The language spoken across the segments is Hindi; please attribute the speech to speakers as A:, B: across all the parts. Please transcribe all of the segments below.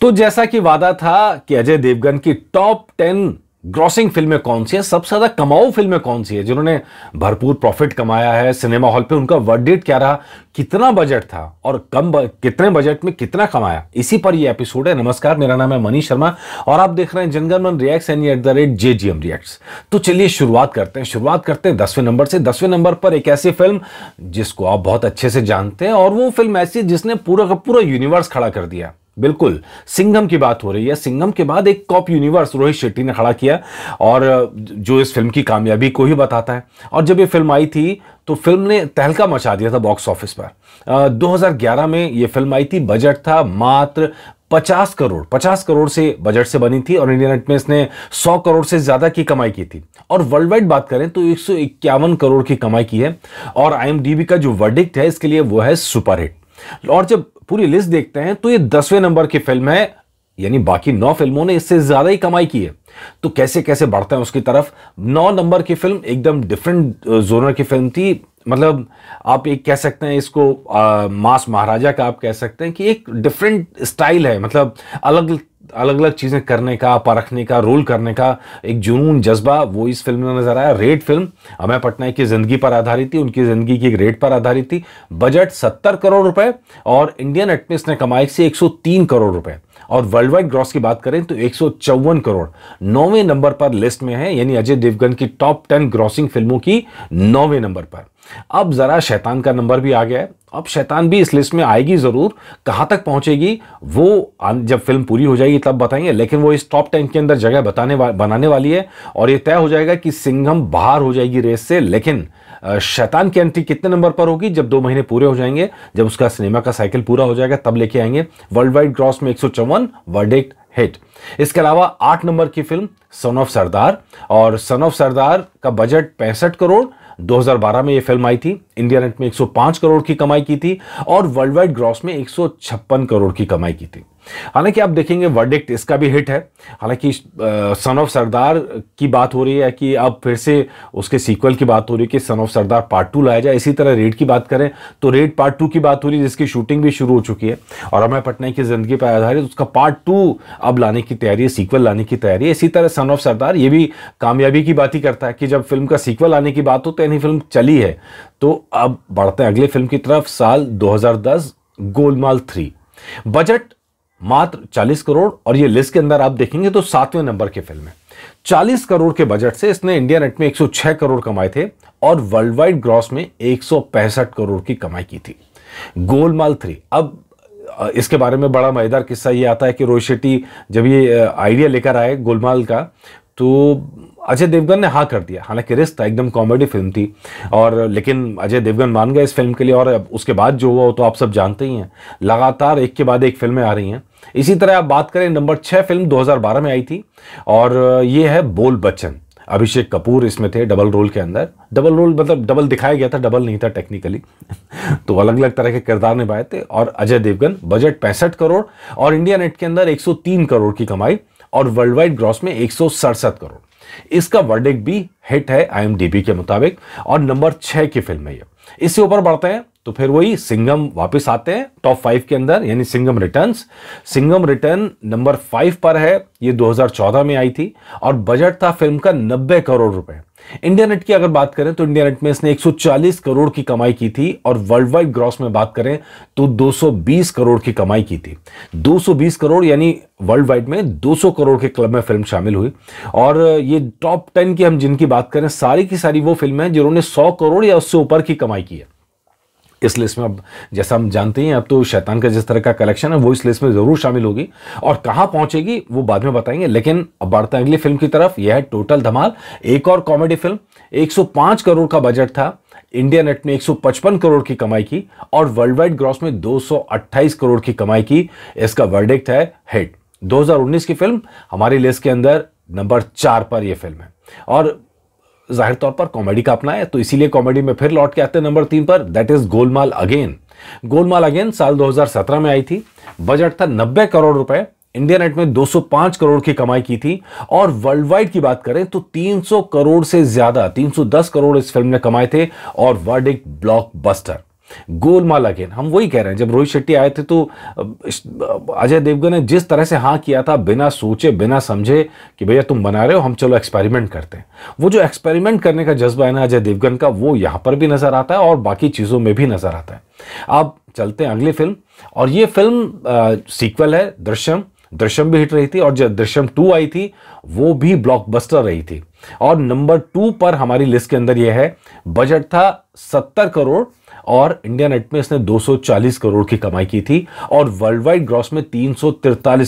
A: तो जैसा कि वादा था कि अजय देवगन की टॉप टेन ग्रॉसिंग फिल्में कौन सी है सबसे ज्यादा कमाऊ फिल्में कौन सी है जिन्होंने भरपूर प्रॉफिट कमाया है सिनेमा हॉल पे उनका वर्डिट क्या रहा कितना बजट था और कम कितने बजट में कितना कमाया इसी पर ये एपिसोड है नमस्कार मेरा नाम है मनीष शर्मा और आप देख रहे हैं Janaganaman reacts and at the rate J G M reacts तो चलिए शुरुआत करते हैं शुरुआत करते हैं दसवें नंबर से दसवें नंबर पर एक ऐसी फिल्म जिसको आप बहुत अच्छे से जानते हैं और वो फिल्म ऐसी जिसने पूरा का पूरा यूनिवर्स खड़ा कर दिया बिल्कुल सिंघम की बात हो रही है सिंघम के बाद एक कॉप यूनिवर्स रोहित शेट्टी ने खड़ा किया और जो इस फिल्म की कामयाबी को ही बताता है और जब ये फिल्म आई थी तो फिल्म ने तहलका मचा दिया था बॉक्स ऑफिस पर आ, 2011 में ये फिल्म आई थी बजट था मात्र 50 करोड़ 50 करोड़ से बजट से बनी थी और इंडियन नेट में इसने 100 करोड़ से ज़्यादा की कमाई की थी और वर्ल्ड वाइड बात करें तो एक करोड़ की कमाई की है और आई का जो वर्डिक्ट है इसके लिए वो है सुपरहिट और जब पूरी लिस्ट देखते हैं तो ये दसवें नंबर की फिल्म है यानी बाकी नौ फिल्मों ने इससे ज्यादा ही कमाई की है तो कैसे कैसे बढ़ते हैं उसकी तरफ नौ नंबर की फिल्म एकदम डिफरेंट जोनर की फिल्म थी मतलब आप एक कह सकते हैं इसको आ, मास महाराजा का आप कह सकते हैं कि एक डिफरेंट स्टाइल है मतलब अलग अलग अलग चीज़ें करने का परखने का रोल करने का एक जुनून जज्बा वो इस फिल्म में नज़र आया रेड फिल्म अमय पटनायक की ज़िंदगी पर आधारित थी उनकी ज़िंदगी की एक रेड पर आधारित थी बजट 70 करोड़ रुपए और इंडियन एटमिस ने कमाई से 103 करोड़ रुपए और वर्ल्ड वाइड ग्रॉस की बात करें तो एक करोड़ नौवें नंबर पर लिस्ट में है यानी अजय देवगन की टॉप टेन ग्रॉसिंग फिल्मों की नौवें नंबर पर अब ज़रा शैतान का नंबर भी आ गया है अब शैतान भी इस लिस्ट में आएगी ज़रूर कहां तक पहुंचेगी वो जब फिल्म पूरी हो जाएगी तब बताएंगे लेकिन वो इस टॉप टेन के अंदर जगह बताने वा, बनाने वाली है और ये तय हो जाएगा कि सिंघम बाहर हो जाएगी रेस से लेकिन शैतान की एंट्री कितने नंबर पर होगी जब दो महीने पूरे हो जाएंगे जब उसका सिनेमा का साइकिल पूरा हो जाएगा तब लेके आएंगे वर्ल्ड वाइड ग्रॉस में एक सौ हिट इसके अलावा आठ नंबर की फिल्म सन ऑफ सरदार और सन ऑफ सरदार का बजट पैंसठ करोड़ 2012 में ये फिल्म आई थी इंडिया नेट में 105 करोड़ की कमाई की थी और वर्ल्ड वाइड ग्रॉस में एक करोड़ की कमाई की थी हालांकि आप देखेंगे वर्डिक्ट इसका भी हिट है हालांकि सन ऑफ सरदार की बात हो रही है कि अब फिर से उसके सीक्वल की बात हो रही है कि son of Sardaar part two लाया जाए इसी तरह रेड की बात करें तो रेड पार्ट टू की बात हो रही है जिसकी शूटिंग भी शुरू हो चुकी है और अमय पटना की ज़िंदगी पर आधारित उसका पार्ट टू अब लाने की तैयारी है सीक्वल लाने की तैयारी है इसी तरह सन ऑफ सरदार ये भी कामयाबी की बात ही करता है कि जब फिल्म का सीक्वल आने की बात हो तो यानी फिल्म चली है तो अब बढ़ते हैं अगले फिल्म की तरफ साल 2010 गोलमाल थ्री बजट मात्र 40 करोड़ और ये लिस्ट के अंदर आप देखेंगे तो सातवें नंबर की फिल्म है 40 करोड़ के बजट से इसने इंडिया नेट में 106 करोड़ कमाए थे और वर्ल्ड वाइड ग्रॉस में एक करोड़ की कमाई की थी गोलमाल थ्री अब इसके बारे में बड़ा मज़ेदार किस्सा ये आता है कि रोहित शेट्टी जब ये आइडिया लेकर आए गोलमाल का तो अजय देवगन ने हाँ कर दिया हालांकि रिस्क था एकदम कॉमेडी फिल्म थी और लेकिन अजय देवगन मान गए इस फिल्म के लिए और उसके बाद जो हुआ वो तो आप सब जानते ही हैं लगातार एक के बाद एक फिल्में आ रही हैं इसी तरह आप बात करें नंबर छह फिल्म 2012 में आई थी और ये है बोल बच्चन अभिषेक कपूर इसमें थे डबल रोल के अंदर डबल रोल मतलब डबल दिखाया गया था डबल नहीं था टेक्निकली तो अलग अलग तरह के किरदार निभाए थे और अजय देवगन बजट पैंसठ करोड़ और इंडिया नेट के अंदर 103 करोड़ की कमाई और वर्ल्ड वाइड ग्रॉस में एक करोड़ इसका वर्डिक भी हिट है आईएमडीबी के मुताबिक और नंबर छह की फिल्म है ये इससे ऊपर बढ़ते हैं तो फिर वही सिंगम वापस आते हैं टॉप फाइव के अंदर यानी Singham returns Singham return number five पर है ये 2014 में आई थी और बजट था फिल्म का 90 करोड़ रुपए इंडिया नेट की अगर बात करें तो इंडिया नेट में इसने 140 करोड़ की कमाई की थी और वर्ल्ड वाइड ग्रॉस में बात करें तो 220 करोड़ की कमाई की थी 220 करोड़ यानी वर्ल्ड वाइड में 200 करोड़ के क्लब में फिल्म शामिल हुई और ये टॉप टेन की हम जिनकी बात करें सारी की सारी वो फिल्म है जिन्होंने सौ करोड़ या उससे ऊपर की कमाई की है इस लिस्ट में अब जैसा हम जानते हैं अब तो शैतान का जिस तरह का कलेक्शन है वो इस लिस्ट में ज़रूर शामिल होगी और कहां पहुंचेगी वो बाद में बताएंगे लेकिन अब बढ़ते अगली फिल्म की तरफ यह है टोटल धमाल एक और कॉमेडी फिल्म 105 करोड़ का बजट था इंडिया नेट ने 155 करोड़ की कमाई की और वर्ल्ड वाइड ग्रॉस में दो करोड़ की कमाई की इसका वर्डिक्ट है हेड दो की फिल्म हमारी लिस्ट के अंदर नंबर चार पर यह फिल्म है और जाहिर तौर पर कॉमेडी का अपना है तो इसीलिए कॉमेडी में फिर लौट के आते हैं नंबर तीन पर that is Golmaal again Golmaal again साल 2017 में आई थी बजट था 90 करोड़ रुपए इंडिया नेट में 205 करोड़ की कमाई की थी और वर्ल्ड वाइड की बात करें तो 300 करोड़ से ज्यादा 310 करोड़ इस फिल्म ने कमाए थे और वर्डिक ब्लॉकबस्टर गोलमाल अगेन हम वही कह रहे हैं जब रोहित शेट्टी आए थे तो अजय देवगन ने जिस तरह से हाँ किया था बिना सोचे बिना समझे कि भैया तुम बना रहे हो हम चलो एक्सपेरिमेंट करते हैं वो जो एक्सपेरिमेंट करने का जज्बा है ना अजय देवगन का वो यहाँ पर भी नज़र आता है और बाकी चीज़ों में भी नज़र आता है अब चलते हैं अगली फिल्म और ये फिल्म सीक्वल है दृश्यम दृश्यम भी हिट रही थी और जब दृश्यम टू आई थी वो भी ब्लॉकबस्टर रही थी और नंबर टू पर हमारी लिस्ट के अंदर ये है बजट था सत्तर करोड़ और इंडिया नेट में इसने 240 करोड़ की कमाई की थी और वर्ल्ड वाइड ग्रॉस में तीन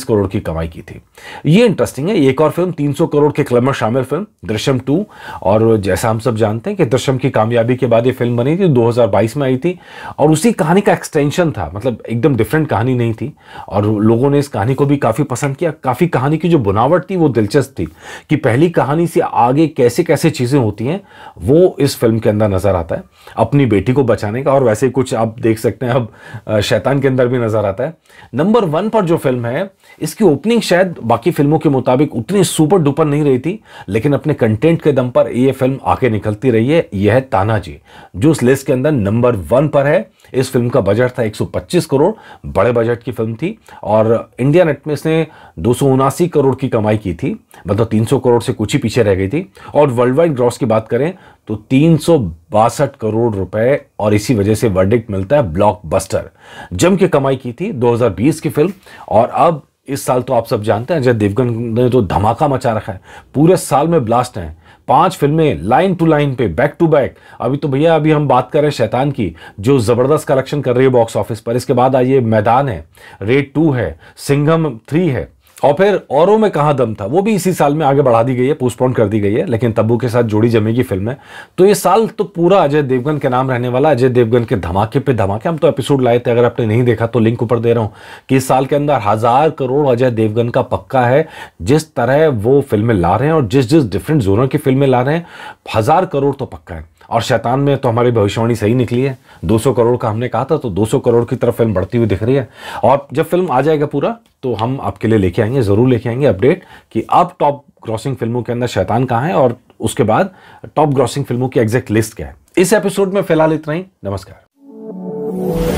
A: करोड़ की कमाई की थी ये इंटरेस्टिंग है एक और फिल्म 300 करोड़ के क्लब में शामिल फिल्म दृश्यम टू और जैसा हम सब जानते हैं कि दृश्यम की कामयाबी के बाद ये फिल्म बनी थी 2022 में आई थी और उसी कहानी का एक्सटेंशन था मतलब एकदम डिफरेंट कहानी नहीं थी और लोगों ने इस कहानी को भी काफ़ी पसंद किया काफ़ी कहानी की जो बुनावट थी वो दिलचस्प थी कि पहली कहानी से आगे कैसे कैसे चीज़ें होती हैं वो इस फिल्म के अंदर नज़र आता है अपनी बेटी को बचाने का का और वैसे ही कुछ आप देख सकते हैं अब शैतान के अंदर भी नजर आता है नंबर वन पर जो फिल्म है इसकी ओपनिंग शायद बाकी फिल्मों के मुताबिक उतनी सुपर डुपर नहीं रही थी लेकिन अपने कंटेंट के दम पर यह फिल्म आके निकलती रही है यह है तानाजी जो उस लिस्ट के अंदर नंबर वन पर है इस फिल्म का बजट था 125 करोड़ बड़े बजट की फिल्म थी और इंडिया नेट में इसने दो करोड़ की कमाई की थी मतलब 300 करोड़ से कुछ ही पीछे रह गई थी और वर्ल्ड वाइड ग्रॉस की बात करें तो तीन करोड़ रुपए और इसी वजह से वर्डिक्ट मिलता है ब्लॉकबस्टर जम के कमाई की थी 2020 की फिल्म और अब इस साल तो आप सब जानते हैं अजय देवगन ने तो धमाका मचा रखा है पूरे साल में ब्लास्ट हैं पांच फिल्में लाइन टू लाइन पे बैक टू बैक अभी तो भैया अभी हम बात कर रहे हैं शैतान की जो ज़बरदस्त कलेक्शन कर रही है बॉक्स ऑफिस पर इसके बाद आइए मैदान है रेड टू है सिंघम थ्री है और फिर औरों में कहाँ दम था वो भी इसी साल में आगे बढ़ा दी गई है पोस्टपोन कर दी गई है लेकिन तब्बू के साथ जोड़ी जमेगी फिल्म है तो ये साल तो पूरा अजय देवगन के नाम रहने वाला अजय देवगन के धमाके पे धमाके हम तो एपिसोड लाए थे अगर आपने नहीं देखा तो लिंक ऊपर दे रहा हूँ कि इस साल के अंदर हज़ार करोड़ अजय देवगन का पक्का है जिस तरह वो फिल्में ला रहे हैं और जिस जिस डिफरेंट जोनों की फिल्में ला रहे हैं हज़ार करोड़ तो पक्का है और शैतान में तो हमारी भविष्यवाणी सही निकली है 200 करोड़ का हमने कहा था तो 200 करोड़ की तरफ फिल्म बढ़ती हुई दिख रही है और जब फिल्म आ जाएगा पूरा तो हम आपके लिए लेके आएंगे ज़रूर लेके आएंगे अपडेट कि अब टॉप ग्रॉसिंग फिल्मों के अंदर शैतान कहाँ है और उसके बाद टॉप ग्रॉसिंग फिल्मों की एग्जैक्ट लिस्ट क्या है इस एपिसोड में फिलहाल इतना ही नमस्कार